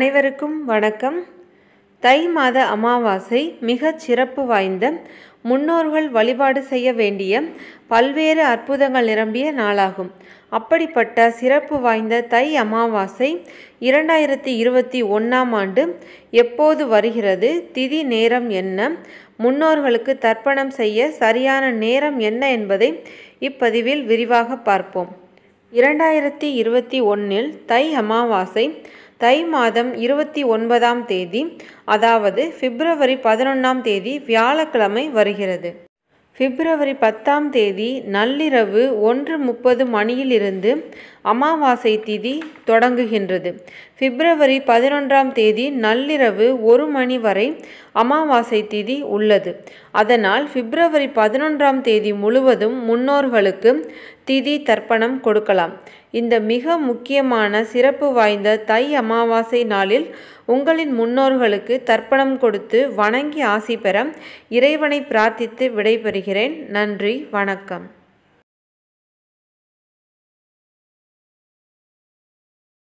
அனைவருக்கும் வணக்கம் தை மாத அமாவாசை மிகச் சிறப்பு வாய்ந்த முன்னோர்கள் வழிபாடு செய்ய வேண்டிய பல்வேறு அற்புதங்கள் நிரம்பிய நாளாகும் அப்படிப்பட்ட சிறப்பு வாய்ந்த தை அமாவாசை இரண்டாயிரத்தி இருபத்தி ஒன்றாம் ஆண்டு எப்போது வருகிறது திதி நேரம் என்ன முன்னோர்களுக்கு தர்ப்பணம் செய்ய சரியான நேரம் என்ன என்பதை இப்பதிவில் விரிவாக பார்ப்போம் இரண்டாயிரத்தி இருபத்தி ஒன்றில் தை அமாவாசை தை மாதம் இருபத்தி ஒன்பதாம் தேதி அதாவது பிப்ரவரி பதினொன்றாம் தேதி வியாழக்கிழமை வருகிறது பிப்ரவரி பத்தாம் தேதி நள்ளிரவு ஒன்று முப்பது மணியிலிருந்து அமாவாசை திதி தொடங்குகின்றது பிப்ரவரி பதினொன்றாம் தேதி நள்ளிரவு ஒரு மணி வரை அமாவாசை திதி உள்ளது அதனால் பிப்ரவரி பதினொன்றாம் தேதி முழுவதும் முன்னோர்களுக்கு திதி தர்ப்பணம் கொடுக்கலாம் இந்த மிக முக்கியமான சிறப்பு வாய்ந்த தை அமாவாசை நாளில் உங்களின் முன்னோர்களுக்கு தர்ப்பணம் கொடுத்து வணங்கி ஆசி பெற இறைவனை பிரார்த்தித்து விடைபெறுகிறேன் நன்றி வணக்கம்